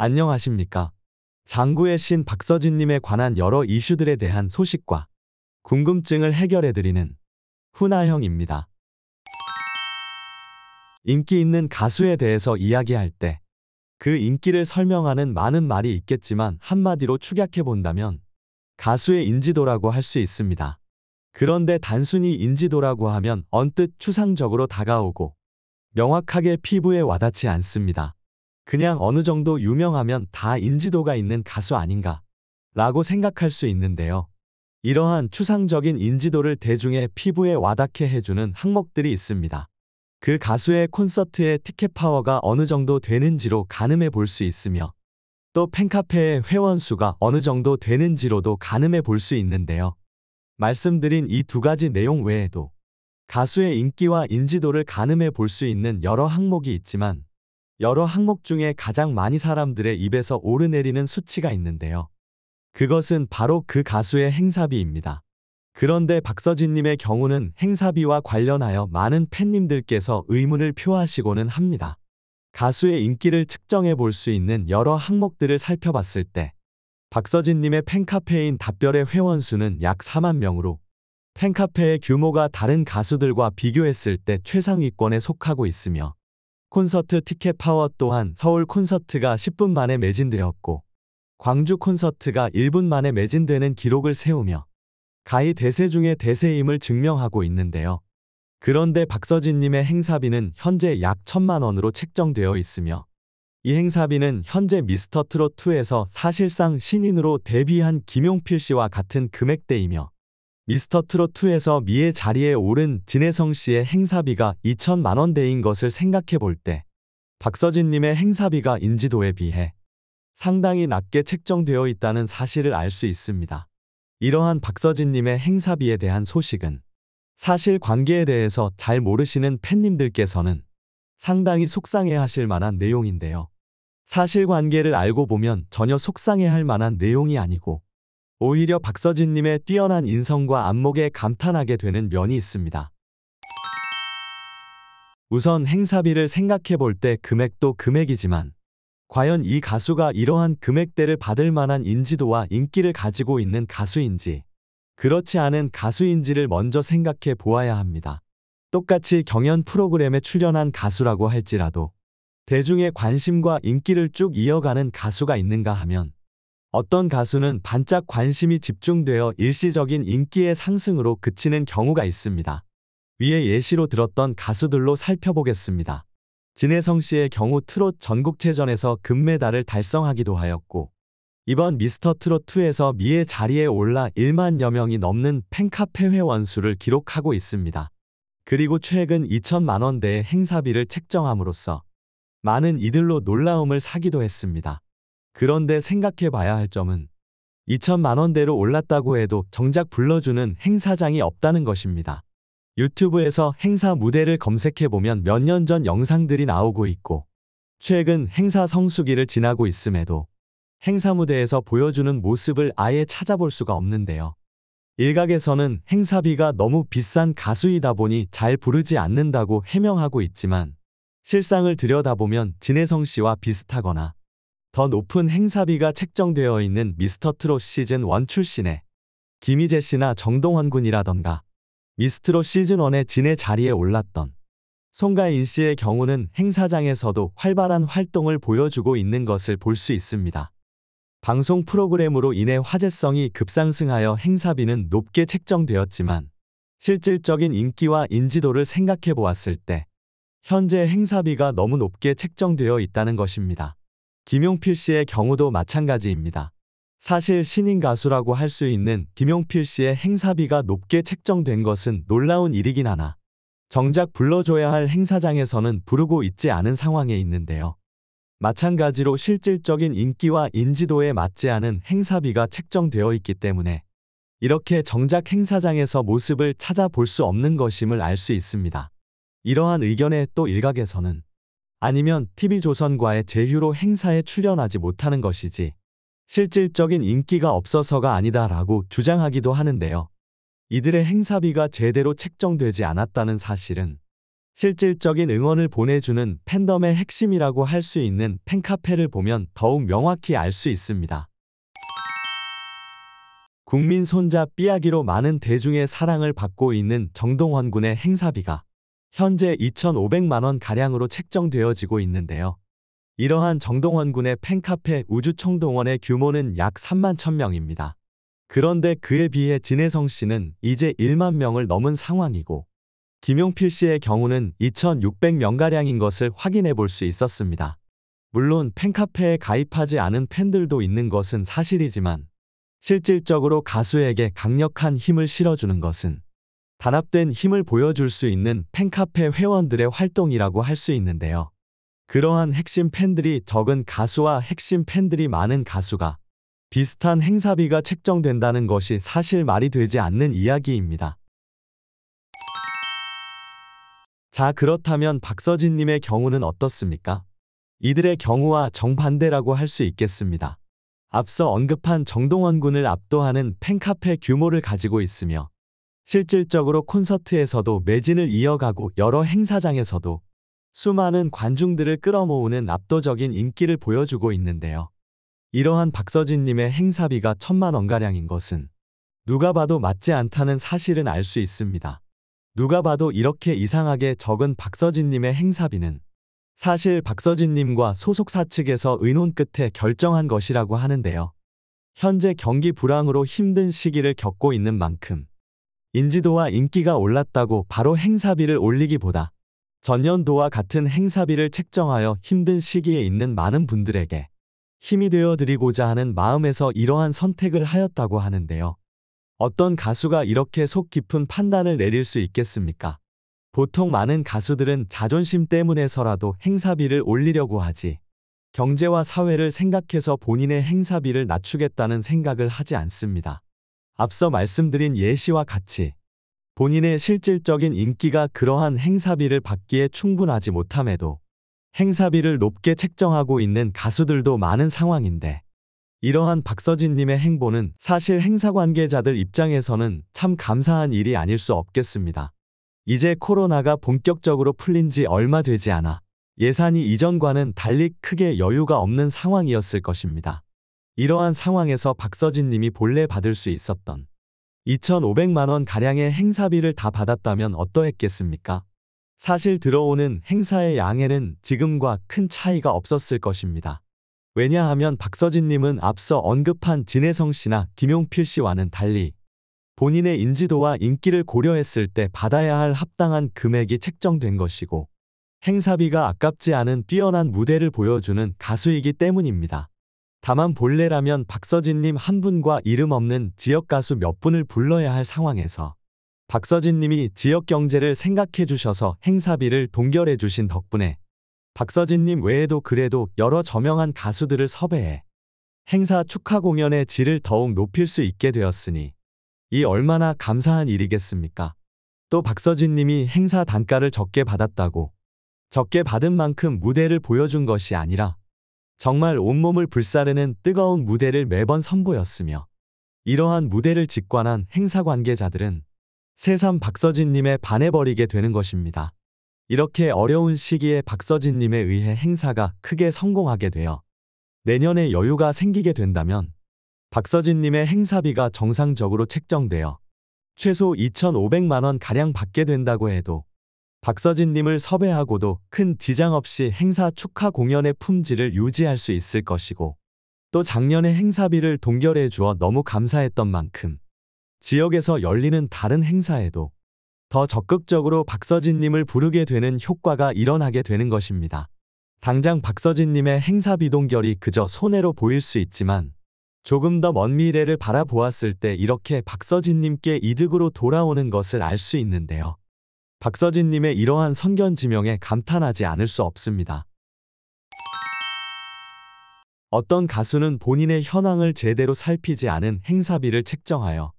안녕하십니까. 장구의 신 박서진님에 관한 여러 이슈들에 대한 소식과 궁금증을 해결해드리는 훈아형입니다 인기 있는 가수에 대해서 이야기할 때 그 인기를 설명하는 많은 말이 있겠지만 한마디로 축약해본다면 가수의 인지도라고 할 수 있습니다. 그런데 단순히 인지도라고 하면 언뜻 추상적으로 다가오고 명확하게 피부에 와닿지 않습니다. 그냥 어느 정도 유명하면 다 인지도가 있는 가수 아닌가 라고 생각할 수 있는데요. 이러한 추상적인 인지도를 대중의 피부에 와닿게 해주는 항목들이 있습니다. 그 가수의 콘서트의 티켓 파워가 어느 정도 되는지로 가늠해 볼 수 있으며 또 팬카페의 회원수가 어느 정도 되는지로도 가늠해 볼 수 있는데요. 말씀드린 이 두 가지 내용 외에도 가수의 인기와 인지도를 가늠해 볼 수 있는 여러 항목이 있지만 여러 항목 중에 가장 많이 사람들의 입에서 오르내리는 수치가 있는데요. 그것은 바로 그 가수의 행사비입니다. 그런데 박서진님의 경우는 행사비와 관련하여 많은 팬님들께서 의문을 표하시고는 합니다. 가수의 인기를 측정해 볼 수 있는 여러 항목들을 살펴봤을 때 박서진님의 팬카페인 답별의 회원수는 약 4만 명으로 팬카페의 규모가 다른 가수들과 비교했을 때 최상위권에 속하고 있으며 콘서트 티켓 파워 또한 서울 콘서트가 10분 만에 매진되었고 광주 콘서트가 1분 만에 매진되는 기록을 세우며 가히 대세 중의 대세임을 증명하고 있는데요. 그런데 박서진님의 행사비는 현재 약 천만 원으로 책정되어 있으며 이 행사비는 현재 미스터트롯2에서 사실상 신인으로 데뷔한 김용필 씨와 같은 금액대이며 미스터 트롯2에서 미의 자리에 오른 진혜성 씨의 행사비가 2천만 원대인 것을 생각해 볼 때 박서진님의 행사비가 인지도에 비해 상당히 낮게 책정되어 있다는 사실을 알 수 있습니다. 이러한 박서진님의 행사비에 대한 소식은 사실 관계에 대해서 잘 모르시는 팬님들께서는 상당히 속상해하실 만한 내용인데요. 사실 관계를 알고 보면 전혀 속상해할 만한 내용이 아니고 오히려 박서진님의 뛰어난 인성과 안목에 감탄하게 되는 면이 있습니다. 우선 행사비를 생각해 볼 때 금액도 금액이지만 과연 이 가수가 이러한 금액대를 받을 만한 인지도와 인기를 가지고 있는 가수인지 그렇지 않은 가수인지를 먼저 생각해 보아야 합니다. 똑같이 경연 프로그램에 출연한 가수라고 할지라도 대중의 관심과 인기를 쭉 이어가는 가수가 있는가 하면 어떤 가수는 반짝 관심이 집중되어 일시적인 인기의 상승으로 그치는 경우가 있습니다. 위에 예시로 들었던 가수들로 살펴보겠습니다. 진혜성 씨의 경우 트롯 전국체전에서 금메달을 달성하기도 하였고 이번 미스터 트롯2에서 미의 자리에 올라 1만여 명이 넘는 팬카페 회원 수를 기록하고 있습니다. 그리고 최근 2천만 원대의 행사비를 책정함으로써 많은 이들로 놀라움을 사기도 했습니다. 그런데 생각해 봐야 할 점은 2천만 원대로 올랐다고 해도 정작 불러주는 행사장이 없다는 것입니다. 유튜브에서 행사 무대를 검색해보면 몇 년 전 영상들이 나오고 있고 최근 행사 성수기를 지나고 있음에도 행사 무대에서 보여주는 모습을 아예 찾아볼 수가 없는데요. 일각에서는 행사비가 너무 비싼 가수이다 보니 잘 부르지 않는다고 해명하고 있지만 실상을 들여다보면 진혜성 씨와 비슷하거나 더 높은 행사비가 책정되어 있는 미스터트롯 시즌 1 출신의 김희재 씨나 정동원 군이라던가 미스트롯 시즌 1의 진의 자리에 올랐던 송가인 씨의 경우는 행사장에서도 활발한 활동을 보여주고 있는 것을 볼 수 있습니다. 방송 프로그램으로 인해 화제성이 급상승하여 행사비는 높게 책정되었지만 실질적인 인기와 인지도를 생각해 보았을 때 현재 행사비가 너무 높게 책정되어 있다는 것입니다. 김용필 씨의 경우도 마찬가지입니다. 사실 신인 가수라고 할 수 있는 김용필 씨의 행사비가 높게 책정된 것은 놀라운 일이긴 하나 정작 불러줘야 할 행사장에서는 부르고 있지 않은 상황에 있는데요. 마찬가지로 실질적인 인기와 인지도에 맞지 않은 행사비가 책정되어 있기 때문에 이렇게 정작 행사장에서 모습을 찾아볼 수 없는 것임을 알 수 있습니다. 이러한 의견에 또 일각에서는 아니면 TV조선과의 제휴로 행사에 출연하지 못하는 것이지 실질적인 인기가 없어서가 아니다라고 주장하기도 하는데요. 이들의 행사비가 제대로 책정되지 않았다는 사실은 실질적인 응원을 보내주는 팬덤의 핵심이라고 할 수 있는 팬카페를 보면 더욱 명확히 알 수 있습니다. 국민 손자 삐약이로 많은 대중의 사랑을 받고 있는 정동원 군의 행사비가 현재 2,500만 원 가량으로 책정되어지고 있는데요. 이러한 정동원 군의 팬카페 우주총동원의 규모는 약 3만 1,000명입니다. 그런데 그에 비해 진혜성 씨는 이제 1만 명을 넘은 상황이고 김용필 씨의 경우는 2,600명가량인 것을 확인해 볼 수 있었습니다. 물론 팬카페에 가입하지 않은 팬들도 있는 것은 사실이지만 실질적으로 가수에게 강력한 힘을 실어주는 것은 단합된 힘을 보여줄 수 있는 팬카페 회원들의 활동이라고 할 수 있는데요. 그러한 핵심 팬들이 적은 가수와 핵심 팬들이 많은 가수가 비슷한 행사비가 책정된다는 것이 사실 말이 되지 않는 이야기입니다. 자 그렇다면 박서진님의 경우는 어떻습니까? 이들의 경우와 정반대라고 할 수 있겠습니다. 앞서 언급한 정동원 군을 압도하는 팬카페 규모를 가지고 있으며 실질적으로 콘서트에서도 매진을 이어가고 여러 행사장에서도 수많은 관중들을 끌어모으는 압도적인 인기를 보여주고 있는데요. 이러한 박서진님의 행사비가 천만 원가량인 것은 누가 봐도 맞지 않다는 사실은 알 수 있습니다. 누가 봐도 이렇게 이상하게 적은 박서진님의 행사비는 사실 박서진님과 소속사 측에서 의논 끝에 결정한 것이라고 하는데요. 현재 경기 불황으로 힘든 시기를 겪고 있는 만큼 인지도와 인기가 올랐다고 바로 행사비를 올리기보다 전년도와 같은 행사비를 책정하여 힘든 시기에 있는 많은 분들에게 힘이 되어 드리고자 하는 마음에서 이러한 선택을 하였다고 하는데요. 어떤 가수가 이렇게 속 깊은 판단을 내릴 수 있겠습니까? 보통 많은 가수들은 자존심 때문에서라도 행사비를 올리려고 하지 경제와 사회를 생각해서 본인의 행사비를 낮추겠다는 생각을 하지 않습니다. 앞서 말씀드린 예시와 같이 본인의 실질적인 인기가 그러한 행사비를 받기에 충분하지 못함에도 행사비를 높게 책정하고 있는 가수들도 많은 상황인데 이러한 박서진님의 행보는 사실 행사 관계자들 입장에서는 참 감사한 일이 아닐 수 없겠습니다. 이제 코로나가 본격적으로 풀린 지 얼마 되지 않아 예산이 이전과는 달리 크게 여유가 없는 상황이었을 것입니다. 이러한 상황에서 박서진 님이 본래 받을 수 있었던 2,500만 원 가량의 행사비를 다 받았다면 어떠했겠습니까? 사실 들어오는 행사의 양에는 지금과 큰 차이가 없었을 것입니다. 왜냐하면 박서진 님은 앞서 언급한 진혜성 씨나 김용필 씨와는 달리 본인의 인지도와 인기를 고려했을 때 받아야 할 합당한 금액이 책정된 것이고 행사비가 아깝지 않은 뛰어난 무대를 보여주는 가수이기 때문입니다. 다만 본래라면 박서진님 한 분과 이름 없는 지역 가수 몇 분을 불러야 할 상황에서 박서진님이 지역 경제를 생각해 주셔서 행사비를 동결해 주신 덕분에 박서진님 외에도 그래도 여러 저명한 가수들을 섭외해 행사 축하 공연의 질을 더욱 높일 수 있게 되었으니 이 얼마나 감사한 일이겠습니까? 또 박서진님이 행사 단가를 적게 받았다고 적게 받은 만큼 무대를 보여준 것이 아니라 정말 온몸을 불사르는 뜨거운 무대를 매번 선보였으며 이러한 무대를 직관한 행사 관계자들은 새삼 박서진님에 반해버리게 되는 것입니다. 이렇게 어려운 시기에 박서진님에 의해 행사가 크게 성공하게 되어 내년에 여유가 생기게 된다면 박서진님의 행사비가 정상적으로 책정되어 최소 2,500만원가량 받게 된다고 해도 박서진님을 섭외하고도 큰 지장 없이 행사 축하 공연의 품질을 유지할 수 있을 것이고 또 작년에 행사비를 동결해 주어 너무 감사했던 만큼 지역에서 열리는 다른 행사에도 더 적극적으로 박서진님을 부르게 되는 효과가 일어나게 되는 것입니다. 당장 박서진님의 행사비 동결이 그저 손해로 보일 수 있지만 조금 더 먼 미래를 바라보았을 때 이렇게 박서진님께 이득으로 돌아오는 것을 알 수 있는데요. 박서진님의 이러한 선견 지명에 감탄하지 않을 수 없습니다. 어떤 가수는 본인의 현황을 제대로 살피지 않은 행사비를 책정하여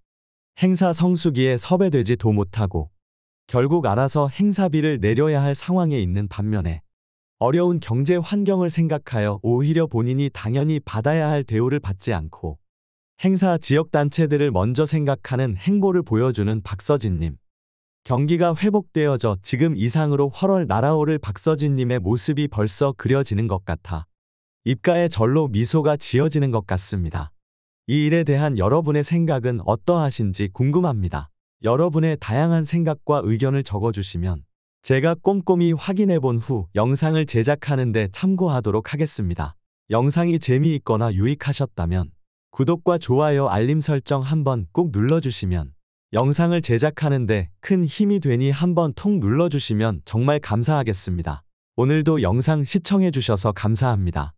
행사 성수기에 섭외되지 도 못하고 결국 알아서 행사비를 내려야 할 상황에 있는 반면에 어려운 경제 환경을 생각하여 오히려 본인이 당연히 받아야 할 대우를 받지 않고 행사 지역단체들을 먼저 생각하는 행보를 보여주는 박서진님. 경기가 회복되어져 지금 이상으로 활월 날아오를 박서진님의 모습이 벌써 그려지는 것 같아 입가에 절로 미소가 지어지는 것 같습니다. 이 일에 대한 여러분의 생각은 어떠하신지 궁금합니다. 여러분의 다양한 생각과 의견을 적어주시면 제가 꼼꼼히 확인해 본 후 영상을 제작하는 데 참고하도록 하겠습니다. 영상이 재미있거나 유익하셨다면 구독과 좋아요 알림 설정 한번 꼭 눌러주시면 영상을 제작하는데 큰 힘이 되니 한번 톡 눌러주시면 정말 감사하겠습니다. 오늘도 영상 시청해주셔서 감사합니다.